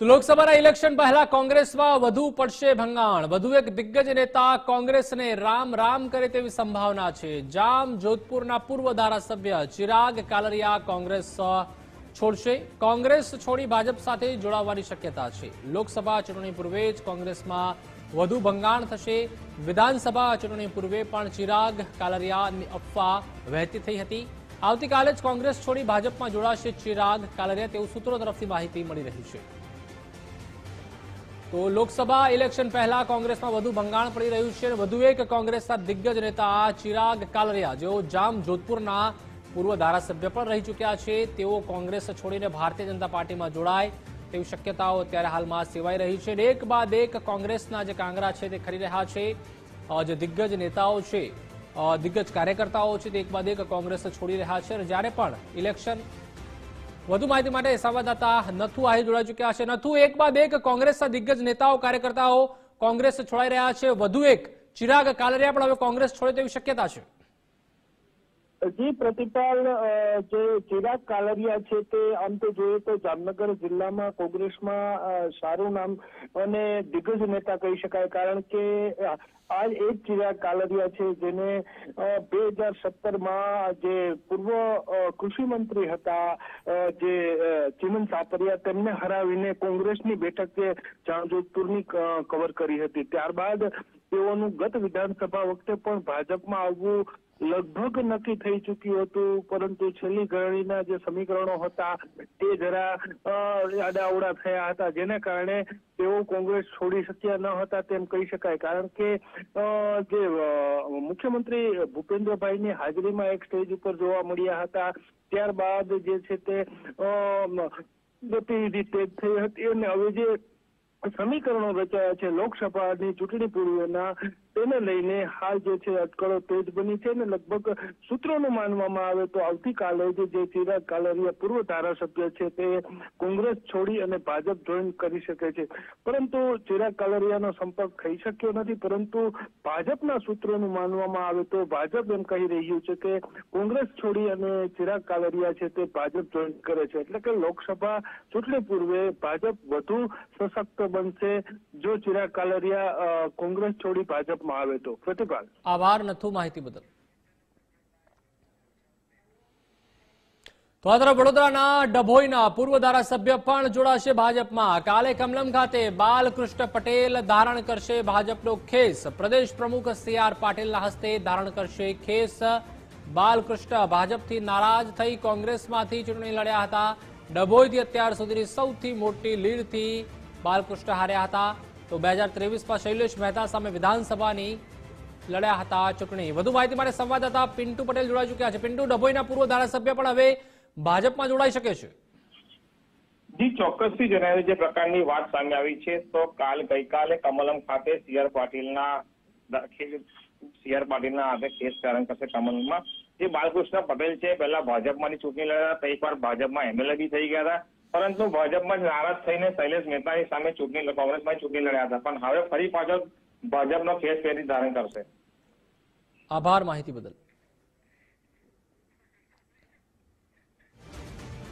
તો લોકસભાના ઇલેક્શન પહેલા કોંગ્રેસમાં વધુ પડશે ભંગાણ વધુ એક દિગ્ગજ નેતા કોંગ્રેસને રામ રામ કરે તેવી સંભાવના છે જામ જોધપુરના પૂર્વ ધારાસભ્ય ચિરાગ કાલરિયા કોંગ્રેસ છોડશે કોંગ્રેસ છોડી ભાજપ સાથે જોડાવવાની શક્યતા છે લોકસભા ચૂંટણી પૂર્વે જ કોંગ્રેસમાં વધુ ભંગાણ થશે વિધાનસભા ચૂંટણી પૂર્વે પણ ચિરાગ કાલરિયાની અફવા વહેતી થઈ હતી આવતીકાલે જ કોંગ્રેસ છોડી ભાજપમાં જોડાશે ચિરાગ કાલરિયા તેવું સૂત્રો તરફથી માહિતી મળી રહી છે તો લોકસભા ઇલેક્શન પહેલા કોંગ્રેસમાં વધુ ભંગાણ પડી રહ્યું છે વધુ એક કોંગ્રેસના દિગ્ગજ નેતા ચિરાગ કાલરિયા જેઓ જામ જોધપુરના પૂર્વ ધારાસભ્ય પણ રહી ચૂક્યા છે તેઓ કોંગ્રેસ છોડીને ભારતીય જનતા પાર્ટીમાં જોડાય તેવી શક્યતાઓ અત્યારે હાલમાં સેવાઈ રહી છે એક બાદ એક કોંગ્રેસના જે કાંગરા છે તે ખરી રહ્યા છે જે દિગ્ગજ નેતાઓ છે દિગ્ગજ કાર્યકર્તાઓ છે તે એક બાદ એક કોંગ્રેસ છોડી રહ્યા છે અને જ્યારે પણ ઇલેક્શન વધુ માહિતી માટે સંવાદદાતા નથુ આહી જોડાઈ ચુક્યા છે નથુ એક બાદ એક કોંગ્રેસના દિગ્ગજ નેતાઓ કાર્યકર્તાઓ કોંગ્રેસ છોડાઈ રહ્યા છે વધુ એક ચિરાગ કાલરિયા પણ હવે કોંગ્રેસ છોડે તેવી શક્યતા છે જી પ્રતિપાલ જે ચિરાગ કાલરિયા છે તે આમ જોઈએ તો જામનગર જિલ્લામાં કોંગ્રેસમાં સારું નામ અને દિગ્ગજ નેતા કહી શકાય કારણ કે આ એક ચિરાગ કાલરિયા છે જેને બે હજાર સત્તરમાં જે પૂર્વ કૃષિ મંત્રી હતા જે ચિમન સાપરિયા તેમને હરાવીને કોંગ્રેસની બેઠક જે જાણજોધપુરની કવર કરી હતી ત્યારબાદ તેઓનું ગત વિધાનસભા વખતે પણ ભાજપમાં આવવું લગભગ નક્કી થઈ ચૂક્યું હતું પરંતુ છેલ્લી ગણરીના જે સમીકરણો હતા તે જરા આડાઅવડા થયા હતા જેના કારણે તેઓ કોંગ્રેસ છોડી શક્યા ન હતા તેમ કહી શકાય કારણ કે જે મુખ્યમંત્રી ભૂપેન્દ્રભાઈની હાજરીમાં એક સ્ટેજ ઉપર જોવા મળ્યા હતા ત્યારબાદ જે છે તે ગતિવિધિ તેજ થઈ હતી અને હવે જે સમીકરણો રચાયા છે લોકસભાની ચૂંટણી પૂર્વેના તેને લઈને હાલ જે છે અટકળો તેજ બની છે ને લગભગ સૂત્રોનું માનવામાં આવે તો આવતીકાલે જે જે ચિરાગ કાલરિયા પૂર્વ ધારાસભ્ય છે તે કોંગ્રેસ છોડી અને ભાજપ જોઈન કરી શકે છે પરંતુ ચિરાગ કાલરિયાનો સંપર્ક થઈ શક્યો નથી પરંતુ ભાજપના સૂત્રોનું માનવામાં આવે તો ભાજપ એમ કહી રહ્યું છે કે કોંગ્રેસ છોડી અને ચિરાગ કાલરિયા છે તે ભાજપ જોઈન કરે છે એટલે કે લોકસભા ચૂંટણી પૂર્વે ભાજપ વધુ સશક્ત બનશે જો ચિરાગ કાલરિયા કોંગ્રેસ છોડી ભાજપ આપવામાં આવે તો પ્રતિભાલ આભાર નથુ માહિતી બદલ વડોદરાના ડભોઈના પૂર્વ ધારાસભ્ય પણ જોડાશે ભાજપમાં કાલે કમલમ ખાતે બાલકૃષ્ણ પટેલ ધારણ કરશે ભાજપનો ખેસ પ્રદેશ પ્રમુખ સી આર પાટીલના હસ્તે ધારણ કરશે ખેસ બાલકૃષ્ણ ભાજપથી નારાજ થઈ કોંગ્રેસમાંથી ચૂંટણી લડ્યા હતા ડભોઈથી અત્યાર સુધીની સૌથી મોટી લીડથી બાલકૃષ્ણ હાર્યા હતા તો બે હજાર ત્રેવીસમાં શૈલેષ મહેતા સામે વિધાનસભાની લડ્યા હતા ચૂંટણી વધુ માહિતી માટે સંવાદદાતા પિન્ટુ પટેલ જોડાઈ ચુક્યા છે પિન્ટુ ડભોઈના પૂર્વ ધારાસભ્ય પણ હવે ભાજપમાં જોડાઈ શકે છે જી ચોક્કસથી જણાવી જે પ્રકારની વાત સામે આવી છે તો કાલ ગઈકાલે કમલમ ખાતે સીઆર પાટીલના સીઆર પાટીલના આજે કેસ પ્રારંભ કરશે કમલમમાં જે બાલકૃષ્ણ પટેલ છે પહેલા ભાજપમાંની ચૂંટણી લડ્યા હતા એક વાર ભાજપમાં એમએલએ બી થઈ ગયા હતા પરંતુ ભાજપમાં જ નારાજ થઈને શૈલેષ મહેતાની સામે ચૂંટણી કોંગ્રેસમાં ચૂંટણી લડ્યા હતા પણ હવે ફરી પાછળ ભાજપનો ફેસ ફેરી ધારણ કરશે આભાર માહિતી બદલ